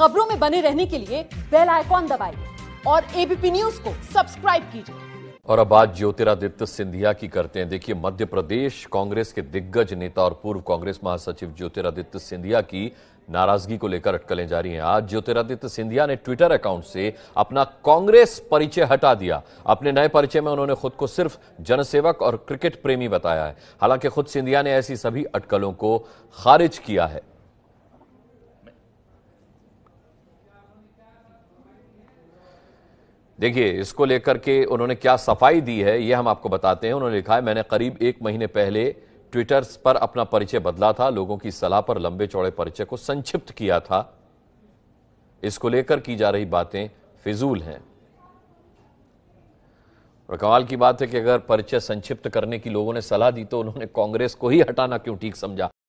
खबरों में बने रहने के लिए बेल आइकॉन दबाइए और एबीपी न्यूज को सब्सक्राइब कीजिए और अब बात ज्योतिरादित्य सिंधिया की करते हैं देखिए मध्य प्रदेश कांग्रेस के दिग्गज नेता और पूर्व कांग्रेस महासचिव ज्योतिरादित्य सिंधिया की नाराजगी को लेकर अटकलें जारी हैं आज ज्योतिरादित्य सिंधिया ने ट्विटर अकाउंट से अपना कांग्रेस परिचय हटा दिया अपने नए परिचय में उन्होंने खुद को सिर्फ जनसेवक और क्रिकेट प्रेमी बताया है हालांकि खुद सिंधिया ने ऐसी सभी अटकलों को खारिज किया है देखिए इसको लेकर के उन्होंने क्या सफाई दी है ये हम आपको बताते हैं उन्होंने लिखा है मैंने करीब एक महीने पहले ट्विटर पर अपना परिचय बदला था लोगों की सलाह पर लंबे चौड़े परिचय को संक्षिप्त किया था इसको लेकर की जा रही बातें फिजूल हैं और कमाल की बात है कि अगर परिचय संक्षिप्त करने की लोगों ने सलाह दी तो उन्होंने कांग्रेस को ही हटाना क्यों ठीक समझा